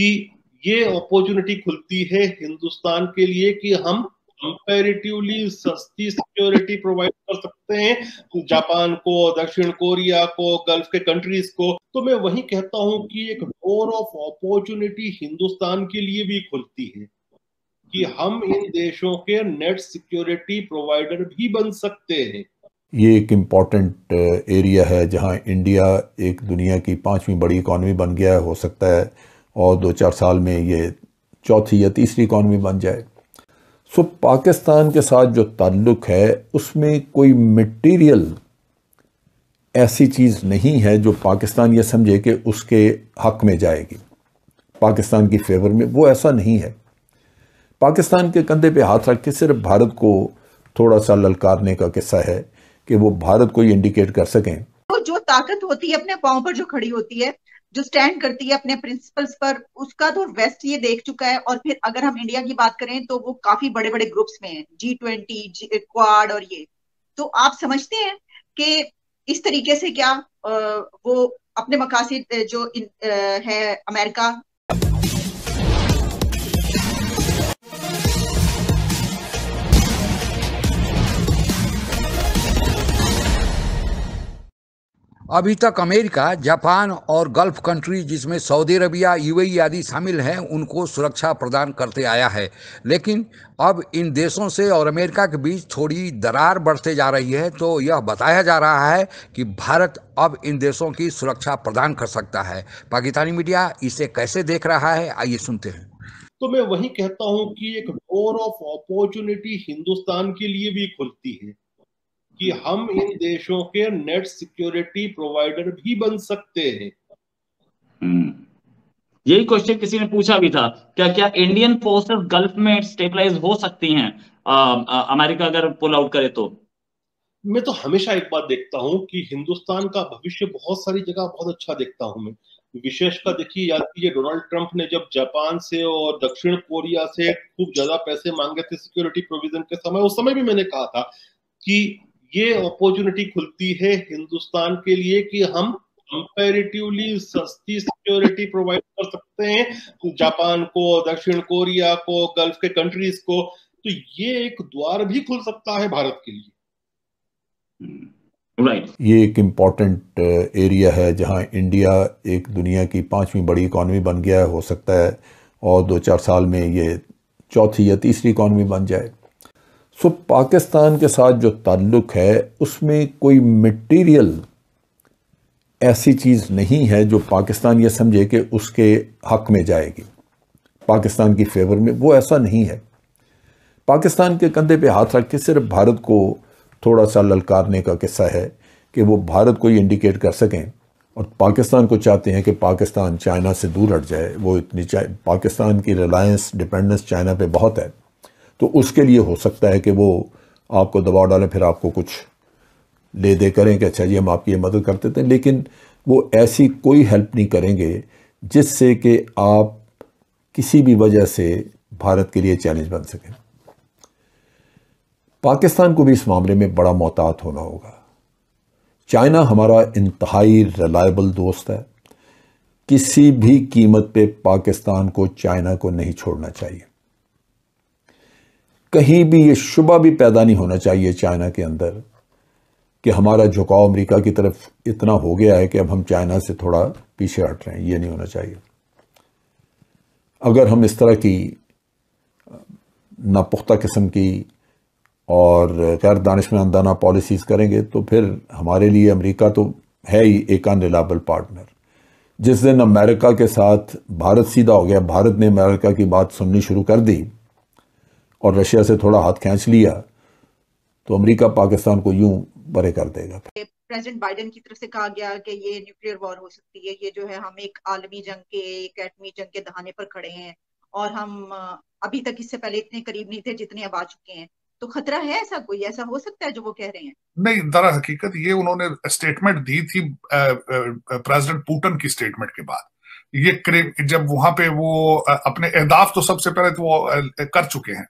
कि ये अपॉर्चुनिटी खुलती है हिंदुस्तान के लिए कि हम कंपेरेटिवली सस्ती सिक्योरिटी प्रोवाइड कर सकते हैं जापान को दक्षिण कोरिया को गल्फ के कंट्रीज को तो मैं वही कहता हूं कि एक डोर ऑफ अपॉर्चुनिटी हिंदुस्तान के लिए भी खुलती है कि हम इन देशों के नेट सिक्योरिटी प्रोवाइडर भी बन सकते हैं ये एक इम्पॉर्टेंट एरिया uh, है जहां इंडिया एक दुनिया की पांचवी बड़ी इकोनॉमी बन गया है हो सकता है और दो चार साल में ये चौथी या तीसरी इकानमी बन जाए सो पाकिस्तान के साथ जो ताल्लुक़ है उसमें कोई मटेरियल ऐसी चीज़ नहीं है जो पाकिस्तान ये समझे कि उसके हक में जाएगी पाकिस्तान की फेवर में वो ऐसा नहीं है पाकिस्तान के कंधे पे हाथ रख के सिर्फ भारत को थोड़ा सा ललकारने का किस्सा है कि वो भारत को ये इंडिकेट कर सकें वो जो ताकत होती है अपने पाँव पर जो खड़ी होती है जो स्टैंड करती है अपने प्रिंसिपल्स पर उसका तो वेस्ट ये देख चुका है और फिर अगर हम इंडिया की बात करें तो वो काफी बड़े बड़े ग्रुप्स में है जी ट्वेंटी क्वाड और ये तो आप समझते हैं कि इस तरीके से क्या वो अपने मकासद जो है अमेरिका अभी तक अमेरिका जापान और गल्फ कंट्री जिसमें सऊदी अरबिया यूएई आदि शामिल हैं उनको सुरक्षा प्रदान करते आया है लेकिन अब इन देशों से और अमेरिका के बीच थोड़ी दरार बढ़ते जा रही है तो यह बताया जा रहा है कि भारत अब इन देशों की सुरक्षा प्रदान कर सकता है पाकिस्तानी मीडिया इसे कैसे देख रहा है आइए सुनते हैं तो मैं वही कहता हूँ कि एक डोर ऑफ अपॉर्चुनिटी हिंदुस्तान के लिए भी खुलती है कि हम इन देशों के नेट सिक्योरिटी प्रोवाइडर भी बन सकते हैं हम्म। यही क्वेश्चन किसी ने पूछा भी था क्या क्या इंडियन फोर्सेस गल्फ में स्टेबलाइज हो सकती हैं अमेरिका अगर पुल आउट करे तो मैं तो हमेशा एक बात देखता हूँ कि हिंदुस्तान का भविष्य बहुत सारी जगह बहुत अच्छा देखता हूँ मैं विशेष का देखिए याद कीजिए डोनाल्ड ट्रंप ने जब जापान से और दक्षिण कोरिया से खूब ज्यादा पैसे मांगे थे सिक्योरिटी प्रोविजन के समय उस समय भी मैंने कहा था कि ये अपॉर्चुनिटी खुलती है हिंदुस्तान के लिए कि हम कंपेरेटिवली सस्ती सिक्योरिटी प्रोवाइड कर सकते हैं जापान को दक्षिण कोरिया को गल्फ के कंट्रीज को तो ये एक द्वार भी खुल सकता है भारत के लिए hmm. ये एक इम्पॉर्टेंट एरिया uh, है जहाँ इंडिया एक दुनिया की पांचवी बड़ी इकॉनमी बन गया है हो सकता है और दो चार साल में ये चौथी या तीसरी इकॉनमी बन जाए सो पाकिस्तान के साथ जो ताल्लुक़ है उसमें कोई मटेरियल ऐसी चीज़ नहीं है जो पाकिस्तान ये समझे कि उसके हक में जाएगी पाकिस्तान की फेवर में वो ऐसा नहीं है पाकिस्तान के कंधे पे हाथ रख के सिर्फ भारत को थोड़ा सा ललकारने का किस्सा है कि वो भारत को ये इंडिकेट कर सकें और पाकिस्तान को चाहते हैं कि पाकिस्तान चाइना से दूर हट जाए वो इतनी पाकिस्तान की रिलायंस डिपेंडेंस चाइना पे बहुत है तो उसके लिए हो सकता है कि वो आपको दबाव डालें फिर आपको कुछ ले दे करें कि अच्छा जी हम आपकी ये मदद करते थे लेकिन वो ऐसी कोई हेल्प नहीं करेंगे जिससे कि आप किसी भी वजह से भारत के लिए चैलेंज बन सकें पाकिस्तान को भी इस मामले में बड़ा मोहतात होना होगा चाइना हमारा इंतहाई रिलायबल दोस्त है किसी भी कीमत पे पाकिस्तान को चाइना को नहीं छोड़ना चाहिए कहीं भी ये शुबा भी पैदा नहीं होना चाहिए चाइना के अंदर कि हमारा झुकाव अमेरिका की तरफ इतना हो गया है कि अब हम चाइना से थोड़ा पीछे हट रहे हैं ये नहीं होना चाहिए अगर हम इस तरह की नापुख्ता किस्म की और गैर दानशमंदाना पॉलिसीज़ करेंगे तो फिर हमारे लिए अमेरिका तो है ही एक अनरिलाबल पार्टनर जिस दिन अमेरिका के साथ भारत सीधा हो गया भारत ने अमेरिका की बात सुननी शुरू कर दी और रशिया से थोड़ा हाथ खींच लिया तो अमेरिका पाकिस्तान को यूं बरे कर देगा प्रेसिडेंट बाइडेन की तरफ से कहा गया कि ये न्यूक्लियर वॉर हो सकती है ये जो है हम एक आलमी जंग के एक एटमी जंग के दहाने पर खड़े हैं और हम अभी तक इससे पहले इतने करीब नहीं थे जितने अब आ चुके हैं तो खतरा है ऐसा कोई ऐसा हो सकता है जो वो कह रहे हैं नहीं दरा हकीकत ये उन्होंने स्टेटमेंट दी थी प्रेसिडेंट पुटन की स्टेटमेंट के बाद ये जब वहां पे वो अपने अहदाफ तो सबसे पहले तो वो कर चुके हैं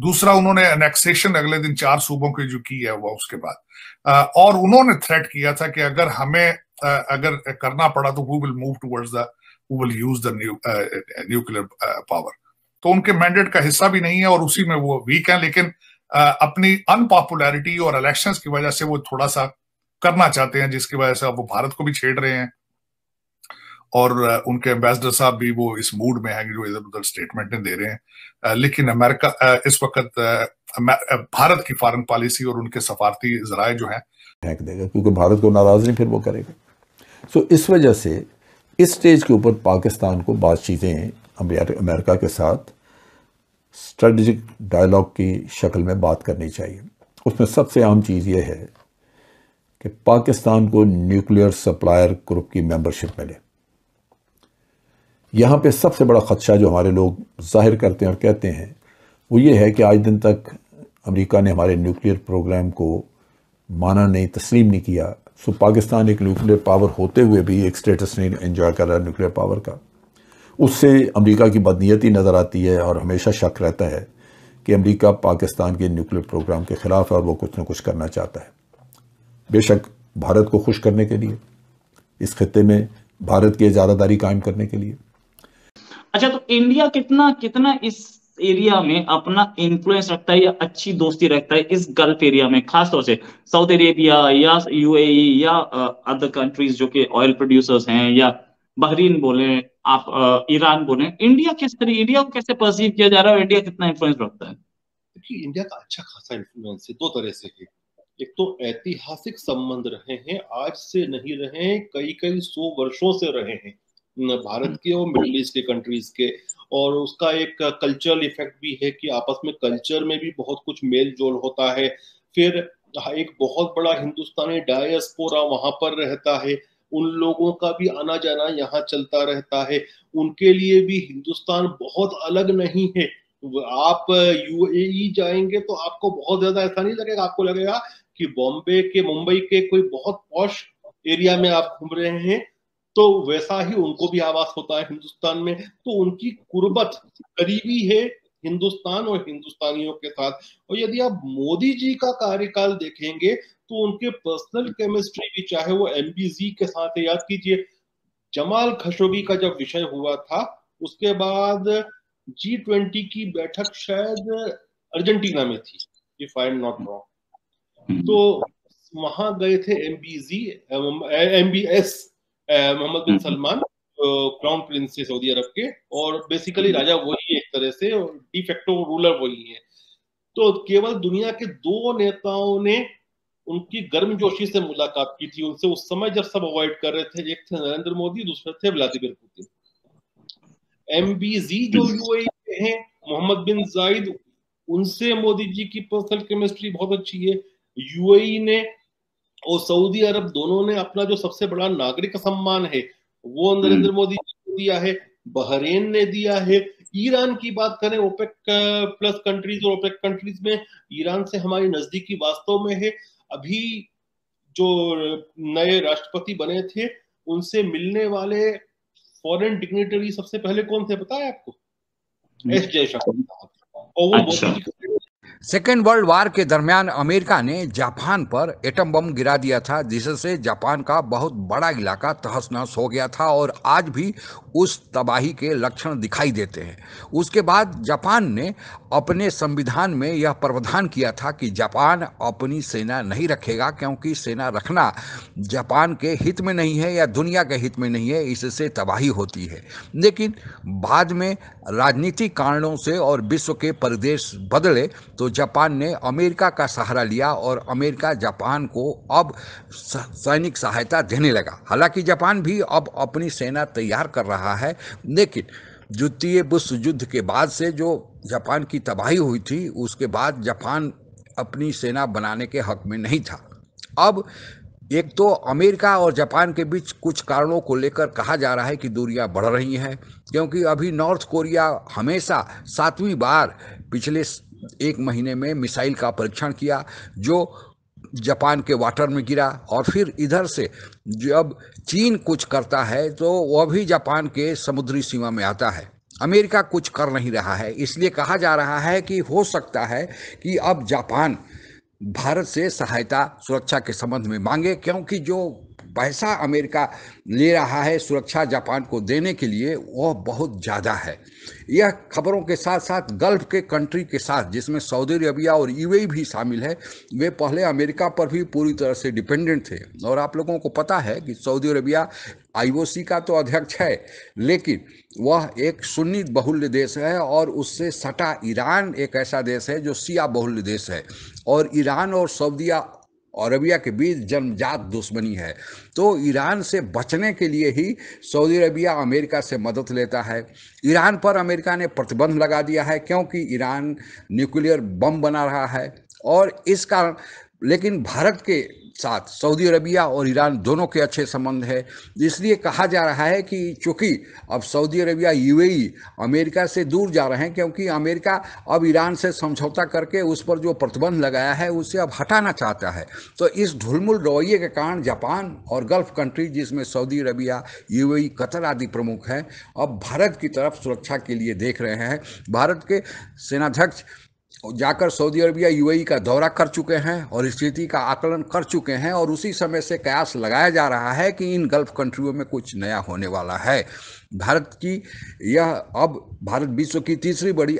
दूसरा उन्होंने अनेक्सेशन अगले दिन चार सूबों की जो की है वो उसके बाद और उन्होंने थ्रेट किया था कि अगर हमें अगर करना पड़ा तो we will move towards the we will use the nuclear power तो उनके मैंडेट का हिस्सा भी नहीं है और उसी में वो वीक है लेकिन अपनी अनपॉपुलैरिटी और इलेक्शंस की वजह से वो थोड़ा सा करना चाहते हैं जिसकी वजह से अब वो भारत को भी छेड़ रहे हैं और उनके एम्बेसडर साहब भी वो इस मूड में हैं जो इधर उधर स्टेटमेंटें दे रहे हैं लेकिन अमेरिका इस वक्त भारत की फॉरन पॉलिसी और उनके सफारती जराए जो हैं फेंक देगा क्योंकि भारत को नाराज नहीं फिर वो करेगा सो इस वजह से इस स्टेज के ऊपर पाकिस्तान को बातचीतें अमेरिका के साथ स्ट्रेटजिक डायलॉग की शक्ल में बात करनी चाहिए उसमें सबसे अहम चीज़ यह है कि पाकिस्तान को न्यूक्लियर सप्लायर ग्रुप की मेंबरशिप मिले यहाँ पे सबसे बड़ा ख़दशा जो हमारे लोग जाहिर करते हैं और कहते हैं वो ये है कि आज दिन तक अमेरिका ने हमारे न्यूक्लियर प्रोग्राम को माना नहीं तस्लीम नहीं किया सो पाकिस्तान एक न्यूक्लियर पावर होते हुए भी एक स्टेटस नहीं इन्जॉय कर रहा न्यूक्लियर पावर का उससे अमेरिका की बदनीयती नज़र आती है और हमेशा शक रहता है कि अमेरिका पाकिस्तान के न्यूक्लियर प्रोग्राम के ख़िलाफ़ है और वो कुछ ना कुछ करना चाहता है बेशक भारत को खुश करने के लिए इस खत्े में भारत की इजारादारी कायम करने के लिए अच्छा तो इंडिया कितना कितना इस एरिया में अपना इन्फ्लुएंस रखता है या अच्छी दोस्ती रखता है इस गल्फ एरिया में खासतौर से साउथ अरेबिया या यूएई e या अदर कंट्रीज जो कि ऑयल प्रोड्यूसर्स हैं या बहरीन बोले आप ईरान बोले इंडिया किस तरह इंडिया को कैसे परसीव किया जा रहा है और इंडिया कितना इन्फ्लुएंस रखता है देखिए इंडिया का अच्छा खासा इन्फ्लुएंस है दो तरह से है एक तो ऐतिहासिक संबंध रहे हैं आज से नहीं रहे कई कई सौ वर्षों से रहे हैं भारत के और मिडिल ईस्ट के कंट्रीज के और उसका एक कल्चरल इफेक्ट भी है कि आपस में कल्चर में भी बहुत कुछ मेल जोल होता है फिर एक बहुत बड़ा हिंदुस्तानी डायस्पोरा वहां पर रहता है उन लोगों का भी आना जाना यहाँ चलता रहता है उनके लिए भी हिंदुस्तान बहुत अलग नहीं है आप यूएई e जाएंगे तो आपको बहुत ज्यादा ऐसा नहीं लगेगा आपको लगेगा कि बॉम्बे के मुंबई के कोई बहुत पॉश एरिया में आप घूम रहे हैं तो वैसा ही उनको भी आवास होता है हिंदुस्तान में तो उनकी कुर्बत करीबी है हिंदुस्तान और हिंदुस्तानियों के साथ और यदि आप मोदी जी का कार्यकाल देखेंगे तो उनके पर्सनल केमिस्ट्री भी चाहे वो एम के साथ है याद कीजिए जमाल खशोगी का जब विषय हुआ था उसके बाद जी ट्वेंटी की बैठक शायद अर्जेंटीना में थी if I am not no तो वहां गए थे M B MBS Mohammed bin हम्म। सलमान क्राउन प्रिंस है सऊदी अरब के और बेसिकली हम्म। राजा वही है एक तरह से और डिफेक्टो रूलर वही है तो केवल दुनिया के दो नेताओं ने उनकी गर्मजोशी से मुलाकात की थी उनसे उस समय जब सब अवॉइड कर रहे थे एक थे नरेंद्र मोदी दूसरे थे व्लादिमिर पुतिन एम जो यूएई e हैं मोहम्मद बिन जायद उनसे मोदी जी की पर्सनल केमिस्ट्री बहुत अच्छी है यूएई e ने और सऊदी अरब दोनों ने अपना जो सबसे बड़ा नागरिक सम्मान है वो नरेंद्र हम्म। मोदी ने दिया है बहरेन ने दिया है ईरान की बात करें ओपेक प्लस कंट्रीज और ओपेक कंट्रीज में ईरान से हमारी नजदीकी वास्तव में है अभी जो नए राष्ट्रपति बने थे उनसे मिलने वाले फॉरेन डिग्नेटरी सबसे पहले कौन थे बताया आपको एस अच्छा। जयशंकर और वो अच्छा। सेकेंड वर्ल्ड वार के दरमियान अमेरिका ने जापान पर एटम बम गिरा दिया था जिससे जापान का बहुत बड़ा इलाका तहस नहस हो गया था और आज भी उस तबाही के लक्षण दिखाई देते हैं उसके बाद जापान ने अपने संविधान में यह प्रावधान किया था कि जापान अपनी सेना नहीं रखेगा क्योंकि सेना रखना जापान के हित में नहीं है या दुनिया के हित में नहीं है इससे तबाही होती है लेकिन बाद में राजनीतिक कारणों से और विश्व के परिदेश बदले तो जापान ने अमेरिका का सहारा लिया और अमेरिका जापान को अब सैनिक सहायता देने लगा हालांकि जापान भी अब अपनी सेना तैयार कर रहा है लेकिन द्वितीय विश्व युद्ध के बाद से जो जापान की तबाही हुई थी उसके बाद जापान अपनी सेना बनाने के हक में नहीं था अब एक तो अमेरिका और जापान के बीच कुछ कारणों को लेकर कहा जा रहा है कि दूरियां बढ़ रही हैं क्योंकि अभी नॉर्थ कोरिया हमेशा सातवीं बार पिछले एक महीने में मिसाइल का परीक्षण किया जो जापान के वाटर में गिरा और फिर इधर से जब चीन कुछ करता है तो वह भी जापान के समुद्री सीमा में आता है अमेरिका कुछ कर नहीं रहा है इसलिए कहा जा रहा है कि हो सकता है कि अब जापान भारत से सहायता सुरक्षा के संबंध में मांगे क्योंकि जो पैसा अमेरिका ले रहा है सुरक्षा जापान को देने के लिए वह बहुत ज़्यादा है यह खबरों के साथ साथ गल्फ के कंट्री के साथ जिसमें सऊदी अरबिया और यू भी शामिल है वे पहले अमेरिका पर भी पूरी तरह से डिपेंडेंट थे और आप लोगों को पता है कि सऊदी अरबिया आईओसी का तो अध्यक्ष है लेकिन वह एक सुन्नी बहुल्य देश है और उससे सटा ईरान एक ऐसा देश है जो सिया बहुल्य देश है और ईरान और सऊदिया और अरबिया के बीच जन्मजात दुश्मनी है तो ईरान से बचने के लिए ही सऊदी अरबिया अमेरिका से मदद लेता है ईरान पर अमेरिका ने प्रतिबंध लगा दिया है क्योंकि ईरान न्यूक्लियर बम बना रहा है और इस कारण लेकिन भारत के साथ सऊदी अरबिया और ईरान दोनों के अच्छे संबंध है इसलिए कहा जा रहा है कि चूँकि अब सऊदी अरबिया यूएई अमेरिका से दूर जा रहे हैं क्योंकि अमेरिका अब ईरान से समझौता करके उस पर जो प्रतिबंध लगाया है उसे अब हटाना चाहता है तो इस ढुलमुल रवैये के कारण जापान और गल्फ कंट्री जिसमें सऊदी अरबिया यू कतर आदि प्रमुख हैं अब भारत की तरफ सुरक्षा के लिए देख रहे हैं भारत के सेनाध्यक्ष जाकर सऊदी अरबिया यूएई का दौरा कर चुके हैं और स्थिति का आकलन कर चुके हैं और उसी समय से कयास लगाया जा रहा है कि इन गल्फ कंट्रियों में कुछ नया होने वाला है भारत की यह अब भारत विश्व की तीसरी बड़ी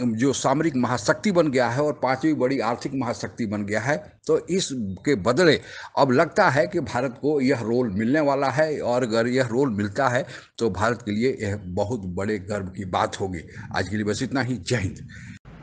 जो सामरिक महाशक्ति बन गया है और पांचवी बड़ी आर्थिक महाशक्ति बन गया है तो इसके बदले अब लगता है कि भारत को यह रोल मिलने वाला है और अगर यह रोल मिलता है तो भारत के लिए यह बहुत बड़े गर्व की बात होगी आज के लिए बस इतना ही जय हिंद